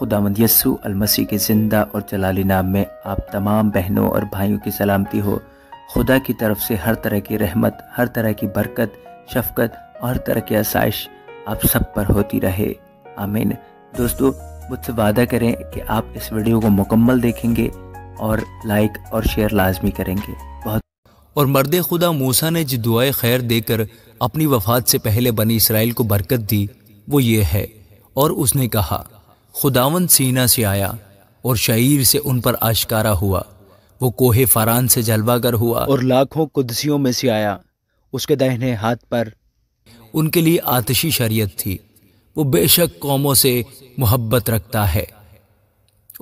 खुदा यस्सु अलमसी के ज़िंदा और जलाली नाम में आप तमाम बहनों और भाइयों की सलामती हो खुदा की तरफ से हर तरह की रहमत हर तरह की बरकत शफकत और हर तरह की आसाइश आप सब पर होती रहे आमीन दोस्तों मुझसे वादा करें कि आप इस वीडियो को मुकम्मल देखेंगे और लाइक और शेयर लाजमी करेंगे बहुत और मर्द खुदा मूसा ने जो दुआए खैर देकर अपनी वफात से पहले बनी इसराइल को बरकत दी वो ये है और उसने कहा खुदावन सीना से आया और शरीर से उन पर आशकारा हुआ वो कोहे फरान से जलवागर हुआ और लाखों कुदसियों में से आया उसके दहने हाथ पर उनके लिए आतशी शरीयत थी वो बेशक कौमों से मोहब्बत रखता है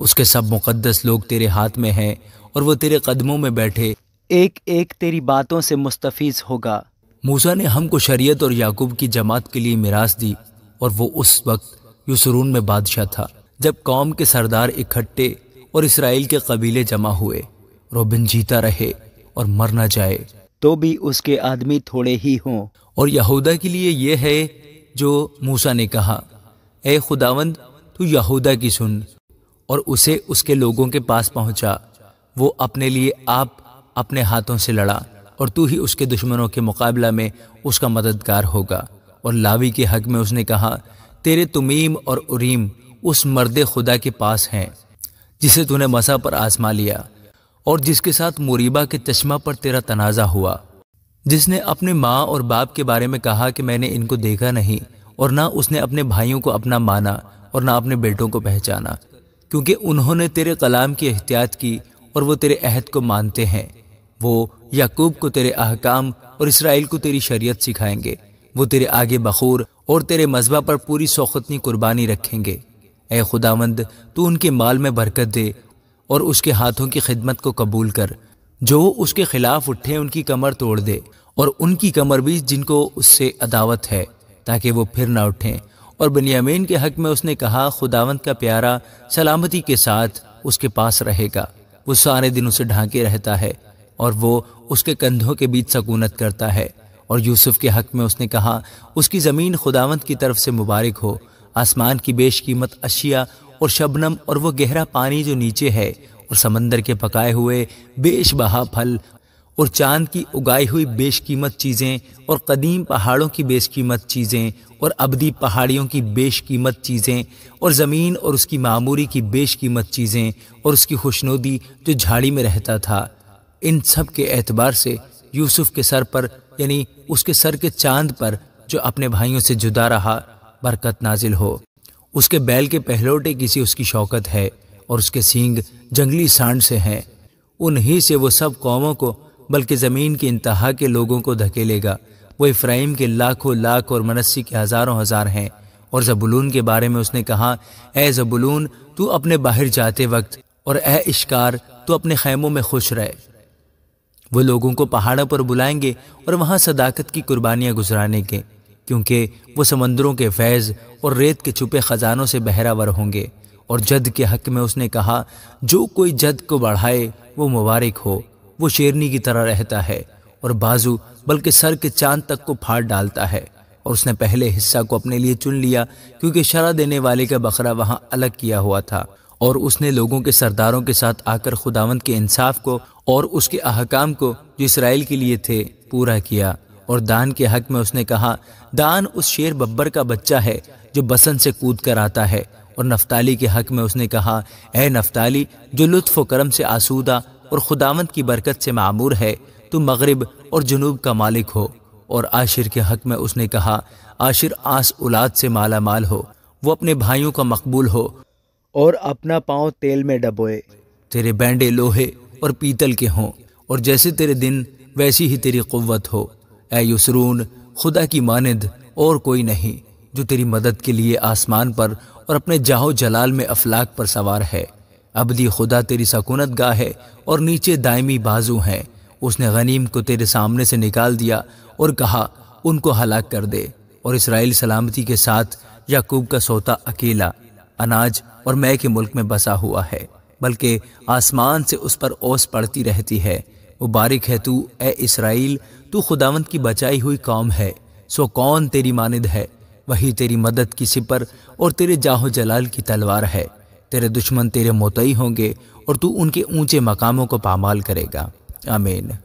उसके सब मुकद्दस लोग तेरे हाथ में हैं और वो तेरे कदमों में बैठे एक एक तेरी बातों से मुस्तफ़ होगा मूसा ने हमको शरीयत और याकूब की जमात के लिए मिरास दी और वो उस वक्त यूसरून में बादशाह था जब कौम के सरदार इकट्ठे और इसराइल के कबीले जमा हुए रोबिन जीता रहे और मर ना जाए तो भी उसके आदमी थोड़े ही हों और यहूदा के लिए यह है जो मूसा ने कहा ए खुदावंद तू यहूदा की सुन और उसे उसके लोगों के पास पहुंचा वो अपने लिए आप अपने हाथों से लड़ा और तू ही उसके दुश्मनों के मुकाबला में उसका मददगार होगा और लावी के हक में उसने कहा तेरे तुमीम और उरीम उस मर्द खुदा के पास हैं जिसे तूने मसा पर आजमा लिया और जिसके साथ मुरीबा के चश्मा पर तेरा तनाज़ा हुआ जिसने अपने माँ और बाप के बारे में कहा कि मैंने इनको देखा नहीं और ना उसने अपने भाइयों को अपना माना और ना अपने बेटों को पहचाना क्योंकि उन्होंने तेरे कलाम की एहतियात की और वो तेरे अहद को मानते हैं वो याकूब को तेरे अहकाम और इसराइल को तेरी शरीयत सिखाएंगे वो तेरे आगे बखूर और तेरे मजबा पर पूरी सौखतनी कुर्बानी रखेंगे ए खुदावंद तू उनके माल में बरकत दे और उसके हाथों की खिदमत को कबूल कर जो उसके खिलाफ उठे उनकी कमर तोड़ दे और उनकी कमर भी जिनको उससे अदावत है ताकि वो फिर ना उठें और बनियामीन के हक में उसने कहा खुदावंत का प्यारा सलामती के साथ उसके पास रहेगा वो सारे दिन उसे ढांके रहता है और वो उसके कंधों के बीच सकूनत करता है और यूसुफ के हक में उसने कहा उसकी ज़मीन खुदावंत की तरफ से मुबारक हो आसमान की बेशकीमत अशिया और शबनम और वो गहरा पानी जो नीचे है और समंदर के पकाए हुए बेश बहा फल और चांद की उगाई हुई बेशकीमत चीज़ें और कदीम पहाड़ों की बेशकीमत चीज़ें और अबदी पहाड़ियों की बेशकीमत चीज़ें और ज़मीन और उसकी मामूरी की बेशकीमत चीज़ें और उसकी खुशनुदी जो झाड़ी में रहता था इन सब के एतबार से यूसुफ के सर पर यानी उसके सर के चांद पर जो अपने भाइयों से जुदा रहा बरकत नाजिल हो उसके बैल के पहलोटे किसी उसकी शौकत है और उसके सींग जंगली सांड से हैं उन्हीं से वो सब कौमों को बल्कि ज़मीन की इंतहा के लोगों को धकेलेगा वो इफ्राहिम के लाखों लाख और मनस्सी के हज़ारों हज़ार हैं और जबुलून के बारे में उसने कहा ए जबुलून तू अपने बाहर जाते वक्त और ए इश्कार तू अपने खैमों में खुश रहे वो लोगों को पहाड़ों पर बुलाएंगे और वहाँ सदाकत की कुर्बानियां गुजराने के क्योंकि वो समंदरों के फैज़ और रेत के छुपे ख़जानों से बहरावर होंगे और जद के हक में उसने कहा जो कोई जद को बढ़ाए वो मुबारक हो वो शेरनी की तरह रहता है और बाजू बल्कि सर के चांद तक को फाड़ डालता है और उसने पहले हिस्सा को अपने लिए चुन लिया क्योंकि शरा देने वाले का बकरा वहाँ अलग किया हुआ था और उसने लोगों के सरदारों के साथ आकर खुदावंत के इंसाफ को और उसके अहकाम को जो इसराइल के लिए थे पूरा किया और दान के हक में उसने कहा दान उस शेर बब्बर का बच्चा है जो बसंत से कूद कर आता है और नफ्ताली के हक में उसने कहा ए नफ्ताली जो लुत्फ व करम से आसूदा और खुदावंत की बरकत से मामूर है तू मगरब और जनूब का मालिक हो और आशिर के हक में उसने कहा आशिर आस उलाद से माला माल हो वो अपने भाइयों का मकबूल हो और अपना पाँव तेल में डबोए तेरे बैंडे लोहे और पीतल के हों और जैसे तेरे दिन वैसी ही तेरी कुत हो ए युसरून खुदा की मानद और कोई नहीं जो तेरी मदद के लिए आसमान पर और अपने जाहो जलाल में अफलाक पर सवार है अबदी खुदा तेरी सकूनत गाह है और नीचे दायमी बाजू हैं उसने गनीम को तेरे सामने से निकाल दिया और कहा उनको हलाक कर दे और इसराइल सलामती के साथ याकूब का सोता अकेला अनाज और मैं के मुल्क में बसा हुआ है बल्कि आसमान से उस पर ओस पड़ती रहती है मुबारक है तू ए इसराइल तू खुदावंत की बचाई हुई कौम है सो कौन तेरी मानद है वही तेरी मदद की सिपर और तेरे जाहो जलाल की तलवार है तेरे दुश्मन तेरे मोतई होंगे और तू उनके ऊंचे मकामों को पामाल करेगा आमीन